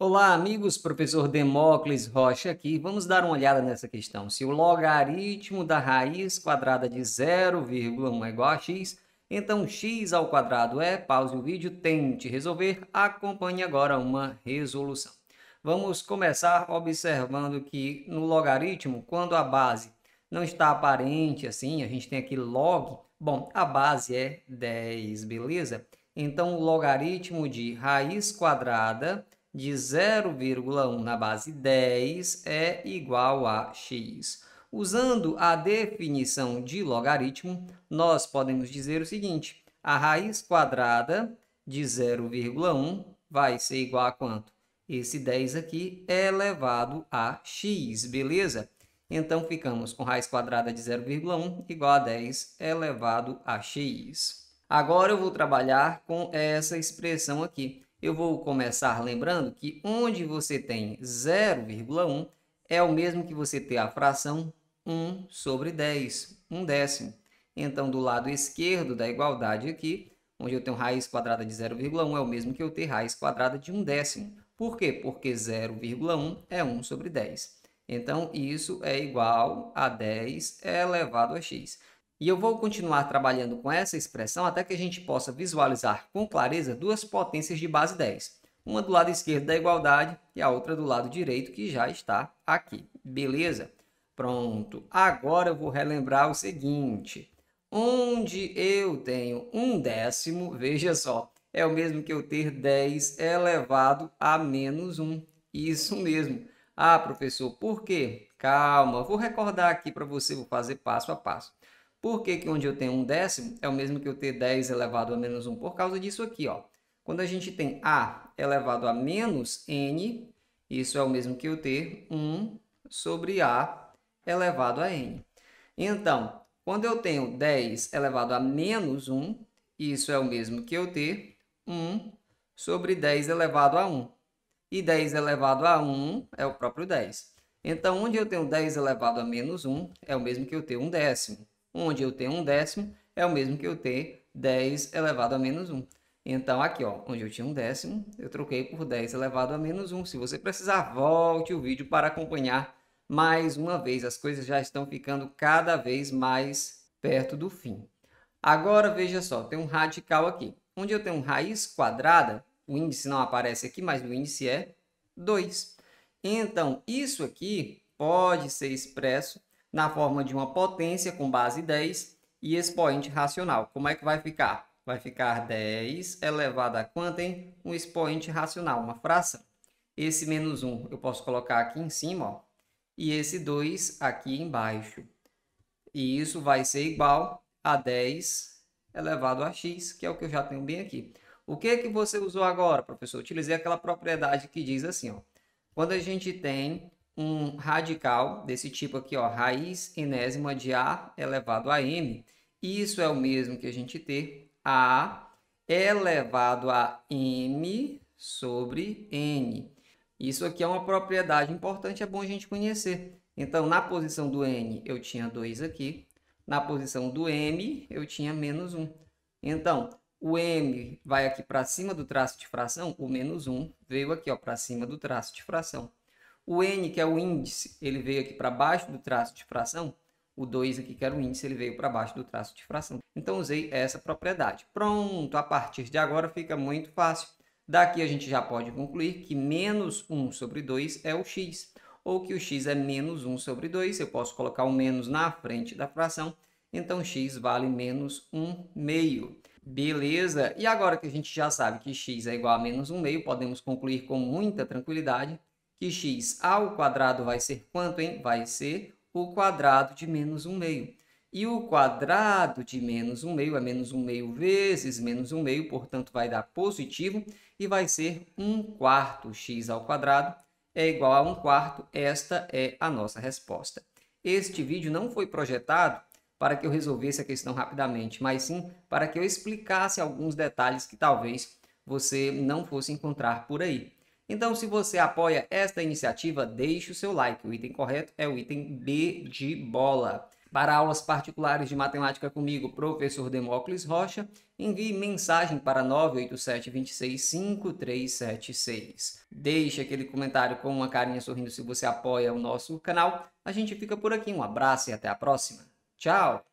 Olá, amigos. Professor Demócles Rocha aqui. Vamos dar uma olhada nessa questão. Se o logaritmo da raiz quadrada de 0,1 é igual a x, então x ao quadrado é, pause o vídeo, tente resolver, acompanhe agora uma resolução. Vamos começar observando que no logaritmo, quando a base não está aparente assim, a gente tem aqui log, bom, a base é 10, beleza? Então, o logaritmo de raiz quadrada de 0,1 na base 10 é igual a x. Usando a definição de logaritmo, nós podemos dizer o seguinte: a raiz quadrada de 0,1 vai ser igual a quanto? Esse 10 aqui é elevado a x, beleza? Então, ficamos com raiz quadrada de 0,1 igual a 10 elevado a x. Agora, eu vou trabalhar com essa expressão aqui. Eu vou começar lembrando que onde você tem 0,1 é o mesmo que você ter a fração 1 sobre 10, um décimo. Então, do lado esquerdo da igualdade aqui, onde eu tenho raiz quadrada de 0,1, é o mesmo que eu ter raiz quadrada de um décimo. Por quê? Porque 0,1 é 1 sobre 10. Então, isso é igual a 10 elevado a x. E eu vou continuar trabalhando com essa expressão até que a gente possa visualizar com clareza duas potências de base 10. Uma do lado esquerdo da igualdade e a outra do lado direito, que já está aqui. Beleza? Pronto. Agora eu vou relembrar o seguinte. Onde eu tenho um décimo, veja só, é o mesmo que eu ter 10 elevado a menos 1. Isso mesmo. Ah, professor, por quê? Calma, vou recordar aqui para você, vou fazer passo a passo. Por que, que onde eu tenho um décimo é o mesmo que eu ter 10 elevado a menos 1? Por causa disso aqui, ó. Quando a gente tem A elevado a menos N, isso é o mesmo que eu ter 1 sobre A elevado a N. Então, quando eu tenho 10 elevado a menos 1, isso é o mesmo que eu ter 1 sobre 10 elevado a 1. E 10 elevado a 1 é o próprio 10. Então, onde eu tenho 10 elevado a menos 1, é o mesmo que eu ter um décimo onde eu tenho um décimo, é o mesmo que eu ter 10 elevado a menos 1. Então, aqui, ó, onde eu tinha um décimo, eu troquei por 10 elevado a menos 1. Se você precisar, volte o vídeo para acompanhar mais uma vez. As coisas já estão ficando cada vez mais perto do fim. Agora, veja só, tem um radical aqui. Onde eu tenho raiz quadrada, o índice não aparece aqui, mas o índice é 2. Então, isso aqui pode ser expresso na forma de uma potência com base 10 e expoente racional. Como é que vai ficar? Vai ficar 10 elevado a quanto, hein? Um expoente racional, uma fração. Esse menos 1 eu posso colocar aqui em cima, ó, e esse 2 aqui embaixo. E isso vai ser igual a 10 elevado a x, que é o que eu já tenho bem aqui. O que, é que você usou agora, professor? Utilizei aquela propriedade que diz assim, ó. Quando a gente tem um radical desse tipo aqui, ó, raiz enésima de A elevado a M. Isso é o mesmo que a gente ter A elevado a M sobre N. Isso aqui é uma propriedade importante, é bom a gente conhecer. Então, na posição do N, eu tinha 2 aqui. Na posição do M, eu tinha menos 1. Um. Então, o M vai aqui para cima do traço de fração, o menos 1 um veio aqui para cima do traço de fração. O N, que é o índice, ele veio aqui para baixo do traço de fração. O 2 aqui, que era o índice, ele veio para baixo do traço de fração. Então, usei essa propriedade. Pronto, a partir de agora fica muito fácil. Daqui a gente já pode concluir que menos 1 sobre 2 é o x, ou que o x é menos 1 sobre 2. Eu posso colocar o menos na frente da fração, então x vale menos 1 meio. Beleza? E agora que a gente já sabe que x é igual a menos 1 meio, podemos concluir com muita tranquilidade que x ao quadrado vai ser quanto, hein? Vai ser o quadrado de menos 1 meio. E o quadrado de menos 1 meio é menos 1 meio vezes menos 1 meio, portanto, vai dar positivo e vai ser 1 quarto. x ao quadrado é igual a 1 quarto. Esta é a nossa resposta. Este vídeo não foi projetado para que eu resolvesse a questão rapidamente, mas sim para que eu explicasse alguns detalhes que talvez você não fosse encontrar por aí. Então, se você apoia esta iniciativa, deixe o seu like. O item correto é o item B de bola. Para aulas particulares de matemática comigo, professor Demócles Rocha, envie mensagem para 987-265376. Deixe aquele comentário com uma carinha sorrindo se você apoia o nosso canal. A gente fica por aqui. Um abraço e até a próxima. Tchau!